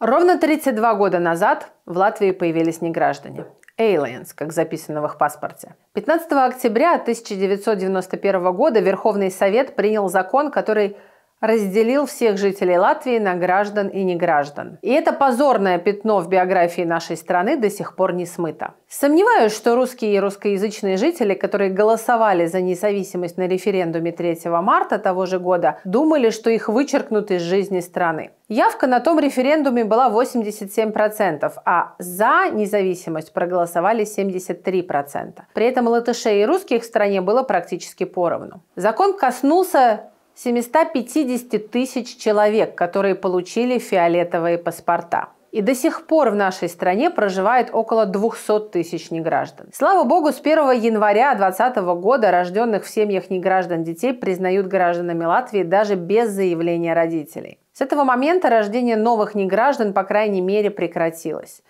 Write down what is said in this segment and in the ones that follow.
Ровно 32 года назад в Латвии появились неграждане. Aliens, как записано в их паспорте. 15 октября 1991 года Верховный Совет принял закон, который разделил всех жителей Латвии на граждан и неграждан. И это позорное пятно в биографии нашей страны до сих пор не смыто. Сомневаюсь, что русские и русскоязычные жители, которые голосовали за независимость на референдуме 3 марта того же года, думали, что их вычеркнут из жизни страны. Явка на том референдуме была 87%, а за независимость проголосовали 73%. При этом латышей и русских в стране было практически поровну. Закон коснулся 750 тысяч человек, которые получили фиолетовые паспорта. И до сих пор в нашей стране проживает около 200 тысяч неграждан. Слава богу, с 1 января 2020 года рожденных в семьях неграждан детей признают гражданами Латвии даже без заявления родителей. С этого момента рождение новых неграждан, по крайней мере, прекратилось.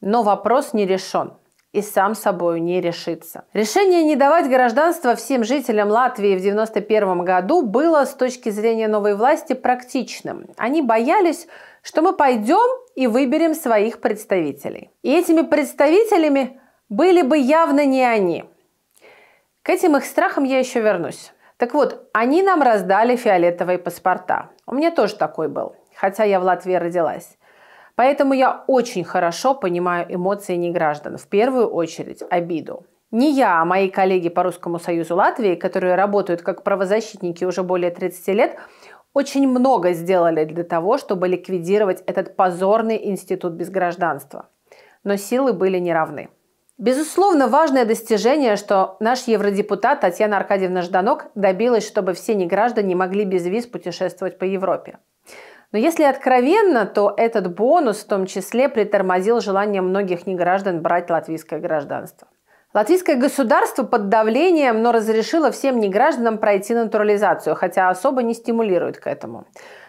Но вопрос не решен и сам собою не решится. Решение не давать гражданство всем жителям Латвии в 1991 году было с точки зрения новой власти практичным. Они боялись, что мы пойдем и выберем своих представителей. И этими представителями были бы явно не они. К этим их страхам я еще вернусь. Так вот, они нам раздали фиолетовые паспорта. У меня тоже такой был, хотя я в Латвии родилась. Поэтому я очень хорошо понимаю эмоции неграждан, в первую очередь обиду. Не я, а мои коллеги по Русскому Союзу Латвии, которые работают как правозащитники уже более 30 лет, очень много сделали для того, чтобы ликвидировать этот позорный институт без гражданства. Но силы были неравны. Безусловно, важное достижение, что наш евродепутат Татьяна Аркадьевна Жданок добилась, чтобы все неграждане могли без виз путешествовать по Европе. Но если откровенно, то этот бонус в том числе притормозил желание многих неграждан брать латвийское гражданство. Латвийское государство под давлением, но разрешило всем негражданам пройти натурализацию, хотя особо не стимулирует к этому.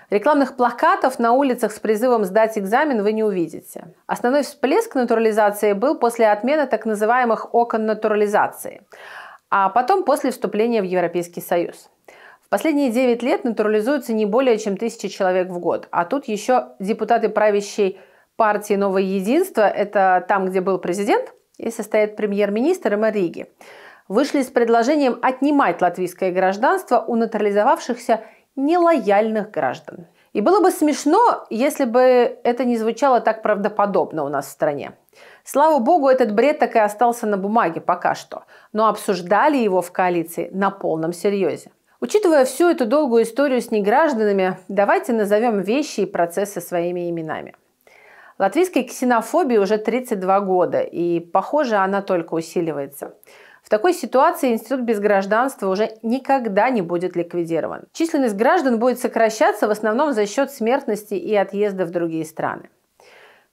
Рекламных плакатов на улицах с призывом сдать экзамен вы не увидите. Основной всплеск натурализации был после отмены так называемых окон натурализации, а потом после вступления в Европейский Союз. В последние 9 лет натурализуется не более чем тысяча человек в год. А тут еще депутаты правящей партии «Новое единство» – это там, где был президент, и состоит премьер-министр Эмма Риги, вышли с предложением отнимать латвийское гражданство у натурализовавшихся нелояльных граждан. И было бы смешно, если бы это не звучало так правдоподобно у нас в стране. Слава богу, этот бред так и остался на бумаге пока что, но обсуждали его в коалиции на полном серьезе. Учитывая всю эту долгую историю с негражданами, давайте назовем вещи и процессы своими именами. Латвийской ксенофобии уже 32 года, и, похоже, она только усиливается. В такой ситуации институт без гражданства уже никогда не будет ликвидирован. Численность граждан будет сокращаться в основном за счет смертности и отъезда в другие страны.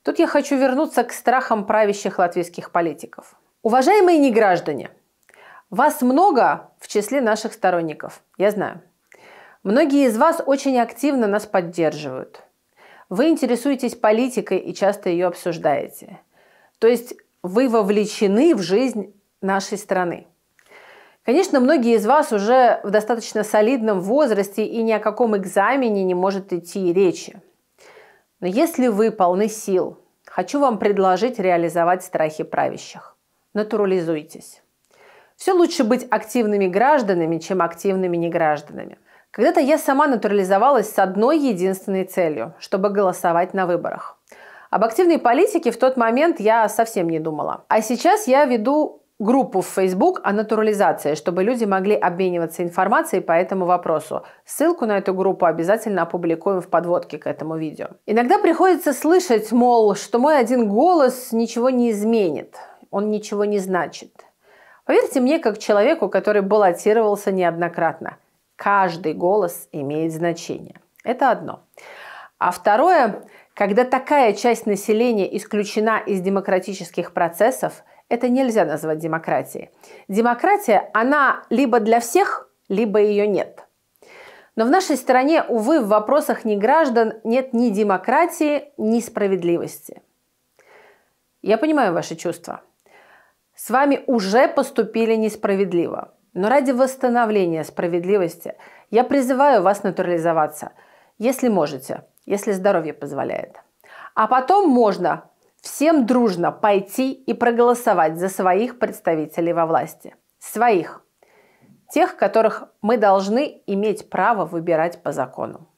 Тут я хочу вернуться к страхам правящих латвийских политиков. Уважаемые неграждане, вас много в числе наших сторонников, я знаю. Многие из вас очень активно нас поддерживают. Вы интересуетесь политикой и часто ее обсуждаете. То есть вы вовлечены в жизнь нашей страны. Конечно, многие из вас уже в достаточно солидном возрасте и ни о каком экзамене не может идти речи. Но если вы полны сил, хочу вам предложить реализовать страхи правящих. Натурализуйтесь. Все лучше быть активными гражданами, чем активными негражданами. Когда-то я сама натурализовалась с одной единственной целью – чтобы голосовать на выборах. Об активной политике в тот момент я совсем не думала. А сейчас я веду группу в Facebook о натурализации, чтобы люди могли обмениваться информацией по этому вопросу. Ссылку на эту группу обязательно опубликуем в подводке к этому видео. Иногда приходится слышать, мол, что мой один голос ничего не изменит, он ничего не значит. Поверьте мне, как человеку, который баллотировался неоднократно, каждый голос имеет значение. Это одно. А второе, когда такая часть населения исключена из демократических процессов, это нельзя назвать демократией. Демократия, она либо для всех, либо ее нет. Но в нашей стране, увы, в вопросах не граждан нет ни демократии, ни справедливости. Я понимаю ваши чувства – с вами уже поступили несправедливо. Но ради восстановления справедливости я призываю вас натурализоваться, если можете, если здоровье позволяет. А потом можно всем дружно пойти и проголосовать за своих представителей во власти. Своих. Тех, которых мы должны иметь право выбирать по закону.